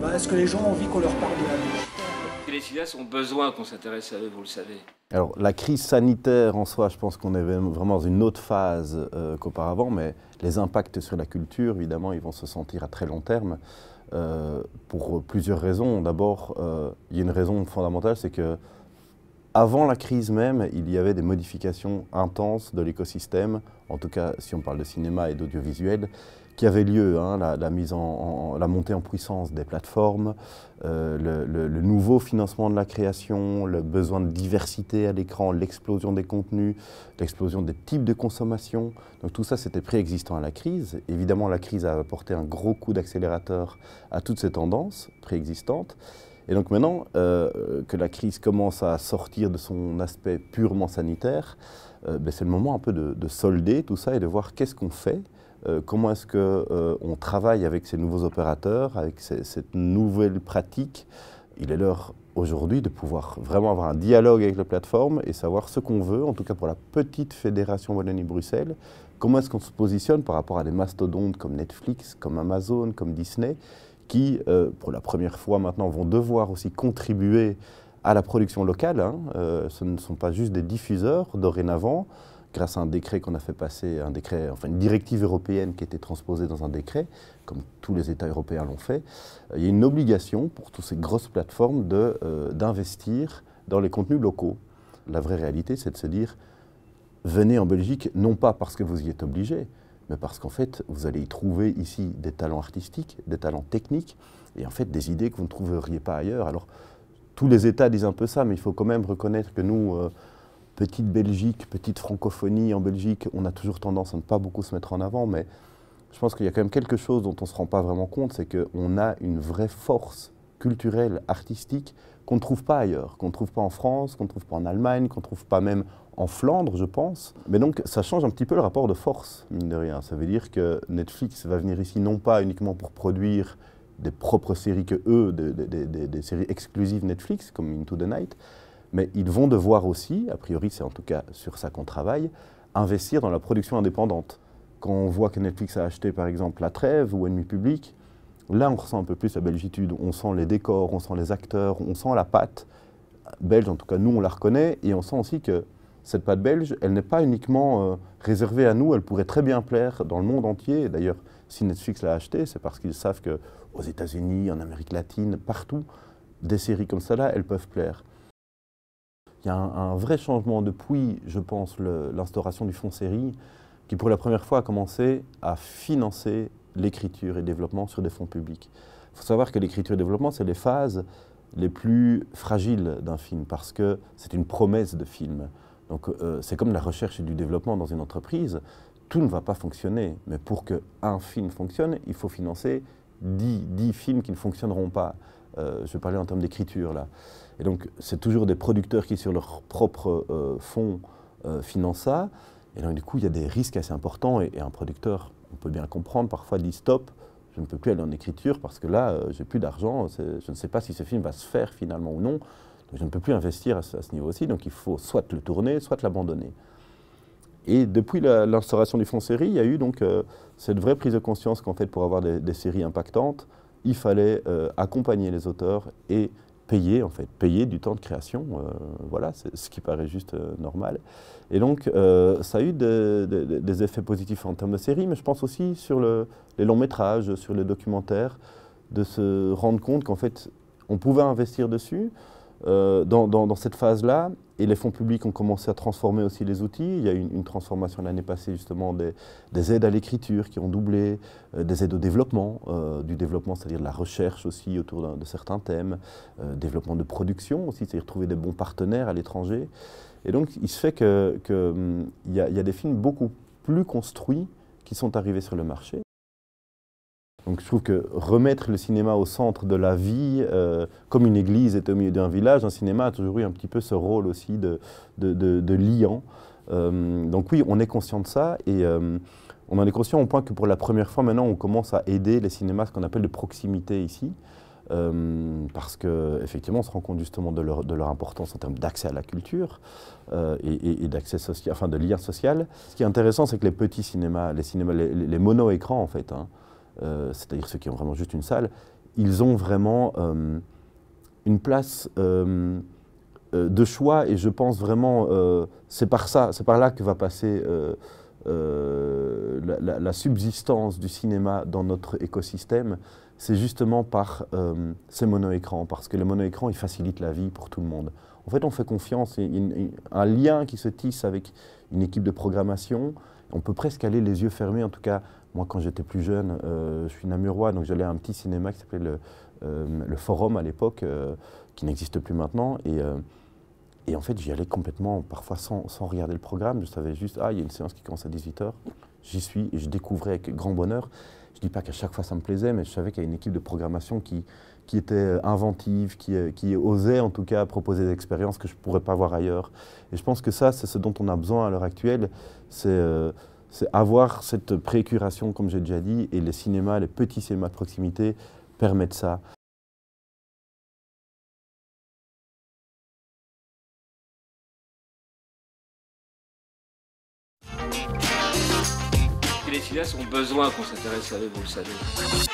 Bah, est-ce que les gens ont envie qu'on leur parle de la Les cinéastes ont besoin qu'on s'intéresse à eux, vous le savez. Alors, la crise sanitaire en soi, je pense qu'on est vraiment dans une autre phase euh, qu'auparavant, mais les impacts sur la culture, évidemment, ils vont se sentir à très long terme euh, pour plusieurs raisons. D'abord, euh, il y a une raison fondamentale, c'est que avant la crise même, il y avait des modifications intenses de l'écosystème, en tout cas si on parle de cinéma et d'audiovisuel, qui avaient lieu. Hein, la, mise en, la montée en puissance des plateformes, euh, le, le, nouveau financement de la création, le besoin de diversité à l'écran, l'explosion des contenus, l'explosion des types de consommation. Donc tout ça, c'était préexistant à la crise. Évidemment, la crise a apporté un gros coup d'accélérateur à toutes ces tendances préexistantes. Et donc maintenant euh, que la crise commence à sortir de son aspect purement sanitaire, euh, ben, c'est le moment un peu de, solder tout ça et de voir qu'est-ce qu'on fait, euh, comment est-ce qu'on travaille avec ces nouveaux opérateurs, avec cette nouvelle pratique. Il est l'heure aujourd'hui de pouvoir vraiment avoir un dialogue avec la plateforme et savoir ce qu'on veut, en tout cas pour la petite fédération Wallonie-Bruxelles, comment est-ce qu'on se positionne par rapport à des mastodontes comme Netflix, comme Amazon, comme Disney, qui, euh, pour la première fois maintenant, vont devoir aussi contribuer à la production locale. Hein. Euh, ce ne sont pas juste des diffuseurs dorénavant, grâce à un décret qu'on a fait passer, un décret, enfin une directive européenne qui était transposée dans un décret, comme tous les États européens l'ont fait. Euh, il y a une obligation pour toutes ces grosses plateformes d'investir dans les contenus locaux. La vraie réalité, c'est de se dire, venez en Belgique, non pas parce que vous y êtes obligé, parce qu'en fait, vous allez y trouver ici des talents artistiques, des talents techniques, et en fait des idées que vous ne trouveriez pas ailleurs. Alors, tous les États disent un peu ça, mais il faut quand même reconnaître que nous, euh, petite Belgique, petite francophonie en Belgique, on a toujours tendance à ne pas beaucoup se mettre en avant, mais je pense qu'il y a quand même quelque chose dont on ne se rend pas vraiment compte, c'est qu'on a une vraie force culturel, artistique, qu'on ne trouve pas ailleurs, qu'on ne trouve pas en France, qu'on ne trouve pas en Allemagne, qu'on ne trouve pas même en Flandre, je pense. Mais donc, ça change un petit peu le rapport de force, mine de rien. Ça veut dire que Netflix va venir ici non pas uniquement pour produire des propres séries que eux, des, des séries exclusives Netflix, comme Into the Night, mais ils vont devoir aussi, a priori c'est en tout cas sur ça qu'on travaille, investir dans la production indépendante. Quand on voit que Netflix a acheté par exemple La Trêve ou Ennemi Public, Là, on ressent un peu plus la belgitude, on sent les décors, on sent les acteurs, on sent la patte belge, en tout cas nous on la reconnaît, et on sent aussi que cette pâte belge, elle n'est pas uniquement euh, réservée à nous, elle pourrait très bien plaire dans le monde entier. D'ailleurs, si Netflix l'a acheté, c'est parce qu'ils savent que aux États-Unis, en Amérique latine, partout, des séries comme ça là, elles peuvent plaire. Il y a un vrai changement depuis, je pense, l'instauration du fonds série, qui pour la première fois a commencé à financer l'écriture et développement sur des fonds publics. Il faut savoir que l'écriture et développement, c'est les phases les plus fragiles d'un film parce que c'est une promesse de film. Donc euh, c'est comme la recherche et du développement dans une entreprise, tout ne va pas fonctionner. Mais pour qu'un film fonctionne, il faut financer 10, 10 films qui ne fonctionneront pas. Euh, je je parlais en termes d'écriture là. Et donc c'est toujours des producteurs qui sur leur propre euh, fonds financent ça. Et donc du coup il y a des risques assez importants et un producteur on peut bien comprendre, parfois dit stop, je ne peux plus aller en écriture parce que là, euh, j'ai plus d'argent, je ne sais pas si ce film va se faire finalement ou non, donc je ne peux plus investir à ce, niveau-ci, donc il faut soit le tourner, soit l'abandonner. Et depuis l'instauration du fonds série, il y a eu donc euh, cette vraie prise de conscience qu'en fait, pour avoir des, séries impactantes, il fallait euh, accompagner les auteurs et payer en fait, payer du temps de création, euh, voilà, c'est ce qui paraît juste euh, normal. Et donc euh, ça a eu des effets positifs en termes de série mais je pense aussi sur les longs métrages, sur les documentaires, de se rendre compte qu'en fait on pouvait investir dessus, euh, dans, cette phase-là, et les fonds publics ont commencé à transformer aussi les outils. Il y a eu une, transformation l'année passée justement des, aides à l'écriture qui ont doublé, euh, des aides au développement, euh, du développement, c'est-à-dire de la recherche aussi autour de certains thèmes, développement de production aussi, c'est-à-dire trouver des bons partenaires à l'étranger. Et donc il se fait qu'il que, hum, y a des films beaucoup plus construits qui sont arrivés sur le marché. Donc je trouve que remettre le cinéma au centre de la vie, euh, comme une église est au milieu d'un village, un cinéma a toujours eu un petit peu ce rôle aussi de, de, de, liant. Euh, donc oui, on est conscient de ça et euh, on en est conscient au point que pour la première fois maintenant, on commence à aider les cinémas, ce qu'on appelle de proximité ici. parce qu'effectivement, on se rend compte justement de leur, de leur importance en termes d'accès à la culture et, d'accès social, enfin de lien social. Ce qui est intéressant, c'est que les petits cinémas, les, cinémas, les mono-écrans en fait, hein, euh, c'est-à-dire ceux qui ont vraiment juste une salle, ils ont vraiment euh, une place euh, de choix et je pense vraiment, c'est par ça, c'est par là que va passer la, subsistance du cinéma dans notre écosystème, c'est justement par ces monoécrans, parce que les monoécrans, ils facilitent la vie pour tout le monde. En fait, on fait confiance, il y a un lien qui se tisse avec une équipe de programmation, on peut presque aller les yeux fermés, en tout cas moi, quand j'étais plus jeune, euh, je suis namurois, donc j'allais à un petit cinéma qui s'appelait le, euh, Forum à l'époque, euh, qui n'existe plus maintenant. Et, en fait, j'y allais complètement, parfois sans, regarder le programme. Je savais juste, ah, il y a une séance qui commence à 18h. J'y suis et je découvrais avec grand bonheur. Je ne dis pas qu'à chaque fois ça me plaisait, mais je savais qu'il y a une équipe de programmation qui, qui était inventive, qui, osait en tout cas proposer des expériences que je ne pourrais pas voir ailleurs. Et je pense que ça, c'est ce dont on a besoin à l'heure actuelle c'est avoir cette précuration, comme j'ai déjà dit, et les cinémas, les petits cinémas de proximité permettent ça. Les cinéastes ont besoin qu'on s'intéresse à eux, vous le savez.